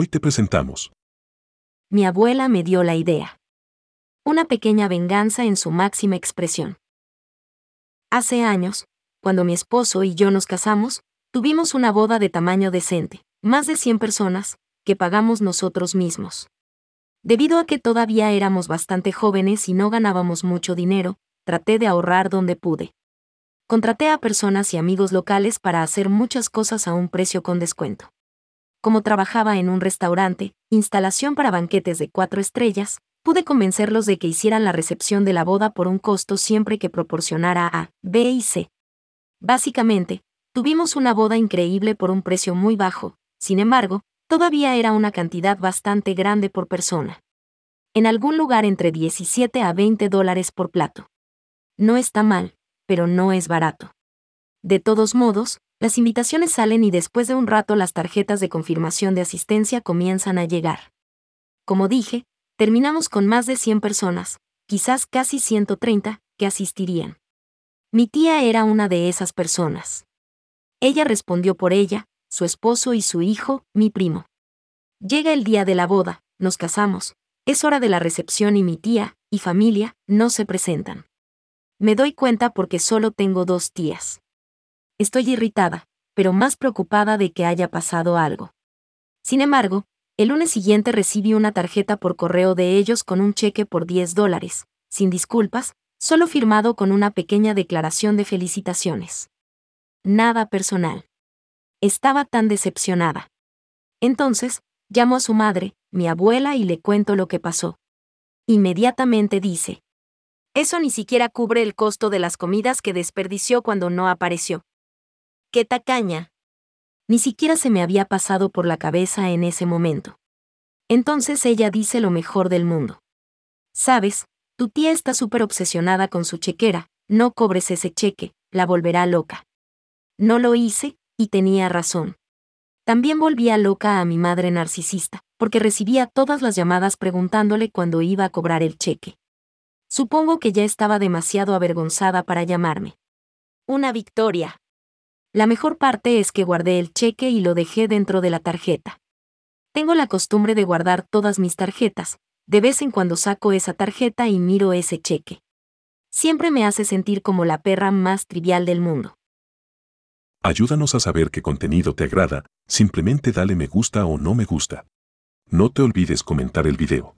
Hoy te presentamos. Mi abuela me dio la idea. Una pequeña venganza en su máxima expresión. Hace años, cuando mi esposo y yo nos casamos, tuvimos una boda de tamaño decente, más de 100 personas, que pagamos nosotros mismos. Debido a que todavía éramos bastante jóvenes y no ganábamos mucho dinero, traté de ahorrar donde pude. Contraté a personas y amigos locales para hacer muchas cosas a un precio con descuento como trabajaba en un restaurante, instalación para banquetes de cuatro estrellas, pude convencerlos de que hicieran la recepción de la boda por un costo siempre que proporcionara A, B y C. Básicamente, tuvimos una boda increíble por un precio muy bajo, sin embargo, todavía era una cantidad bastante grande por persona. En algún lugar entre 17 a 20 dólares por plato. No está mal, pero no es barato. De todos modos, las invitaciones salen y después de un rato las tarjetas de confirmación de asistencia comienzan a llegar. Como dije, terminamos con más de 100 personas, quizás casi 130, que asistirían. Mi tía era una de esas personas. Ella respondió por ella, su esposo y su hijo, mi primo. Llega el día de la boda, nos casamos, es hora de la recepción y mi tía, y familia, no se presentan. Me doy cuenta porque solo tengo dos tías. Estoy irritada, pero más preocupada de que haya pasado algo. Sin embargo, el lunes siguiente recibí una tarjeta por correo de ellos con un cheque por 10 dólares, sin disculpas, solo firmado con una pequeña declaración de felicitaciones. Nada personal. Estaba tan decepcionada. Entonces, llamo a su madre, mi abuela, y le cuento lo que pasó. Inmediatamente dice, Eso ni siquiera cubre el costo de las comidas que desperdició cuando no apareció. ¡Qué tacaña! Ni siquiera se me había pasado por la cabeza en ese momento. Entonces ella dice lo mejor del mundo. Sabes, tu tía está súper obsesionada con su chequera, no cobres ese cheque, la volverá loca. No lo hice, y tenía razón. También volvía loca a mi madre narcisista, porque recibía todas las llamadas preguntándole cuándo iba a cobrar el cheque. Supongo que ya estaba demasiado avergonzada para llamarme. Una victoria. La mejor parte es que guardé el cheque y lo dejé dentro de la tarjeta. Tengo la costumbre de guardar todas mis tarjetas, de vez en cuando saco esa tarjeta y miro ese cheque. Siempre me hace sentir como la perra más trivial del mundo. Ayúdanos a saber qué contenido te agrada, simplemente dale me gusta o no me gusta. No te olvides comentar el video.